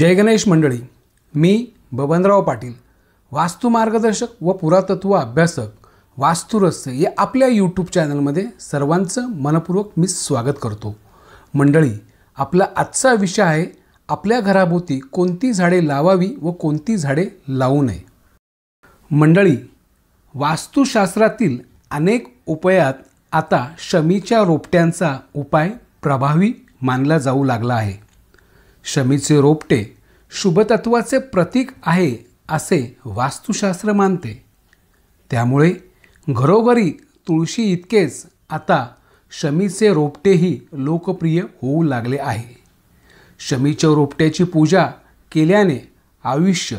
जय गणेश मंडळी मी बबनराव पाटील वास्तू मार्गदर्शक व पुरातत्व अभ्यासक वास्तुरस्य या आपल्या यूट्यूब चॅनलमध्ये सर्वांचं मनपूर्वक मी स्वागत करतो मंडळी आपला आजचा विषय आहे आपल्या घराभोवती कोणती झाडे लावावी व कोणती झाडे लावू नये मंडळी वास्तुशास्त्रातील अनेक उपायात आता शमीच्या रोपट्यांचा उपाय प्रभावी मानला जाऊ लागला आहे शमीचे रोपटे शुभतत्वाचे प्रतीक आहे असे वास्तुशास्त्र मानते त्यामुळे घरोघरी तुळशी इतकेच आता शमीचे रोपटेही लोकप्रिय होऊ लागले आहे शमीच्या रोपट्याची पूजा केल्याने आयुष्य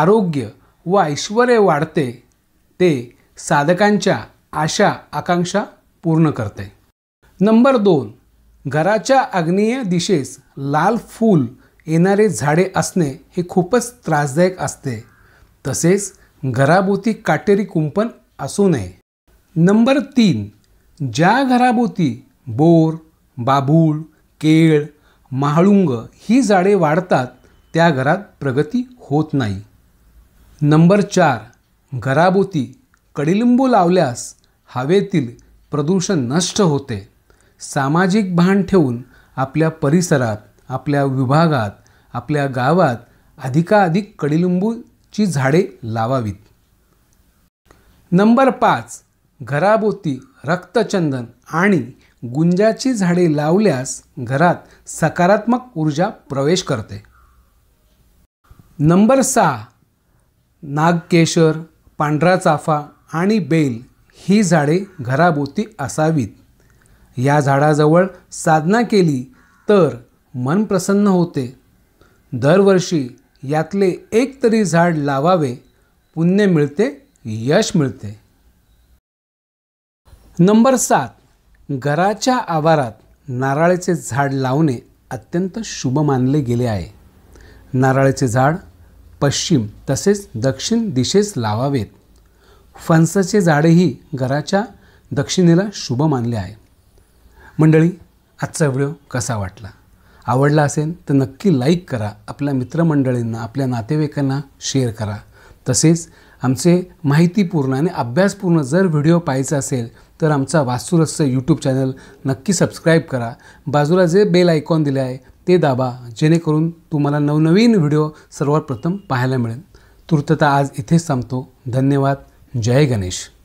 आरोग्य व ऐश्वर वाढते ते साधकांच्या आशा आकांक्षा पूर्ण करते नंबर दोन घराच्या आग्नेय दिशेस लाल फूल येणारे झाडे असणे हे खूपच त्रासदायक असते तसेच घराभोवती काटेरी कुंपण असू नये नंबर तीन ज्या घराभोवती बोर बाभूळ केळ महाळुंग ही झाडे वाढतात त्या घरात प्रगती होत नाही नंबर चार घराभोवती कडिलिंबू लावल्यास हवेतील प्रदूषण नष्ट होते सामाजिक भान ठेवून आपल्या परिसरात आपल्या विभागात आपल्या गावात अधिकाधिक कडिलिंबूची झाडे लावावीत नंबर पाच घराभोवती रक्तचंदन आणि गुंजाची झाडे लावल्यास घरात सकारात्मक ऊर्जा प्रवेश करते नंबर सहा नागकेशर पांढरा चाफा आणि बेल ही झाडे घराभोवती असावीत या झाडाजवळ साधना केली तर मन प्रसन्न होते दरवर्षी यातले एक तरी झाड लावावे पुण्य मिळते यश मिळते नंबर सात घराच्या आवारात नारळाचे झाड लावणे अत्यंत शुभ मानले गेले आहे नारळाचे झाड पश्चिम तसेच दक्षिण दिशेस लावावेत फणसाचे झाडेही घराच्या दक्षिणेला शुभ मानले आहे मंडळी आजचा व्हिडिओ कसा वाटला आवडला असेल तर नक्की लाईक करा आपल्या मित्रमंडळींना आपल्या नातेवाईकांना शेअर करा तसेच आमचे माहितीपूर्ण आणि अभ्यासपूर्ण जर व्हिडिओ पाहायचा असेल तर आमचा वास्तुरस्य यूट्यूब चॅनल नक्की सबस्क्राईब करा बाजूला जे बेल आयकॉन दिले आहे ते दाबा जेणेकरून तुम्हाला नवनवीन व्हिडिओ सर्वात प्रथम पाहायला मिळेल तूर्तता आज इथेच थांबतो धन्यवाद जय गणेश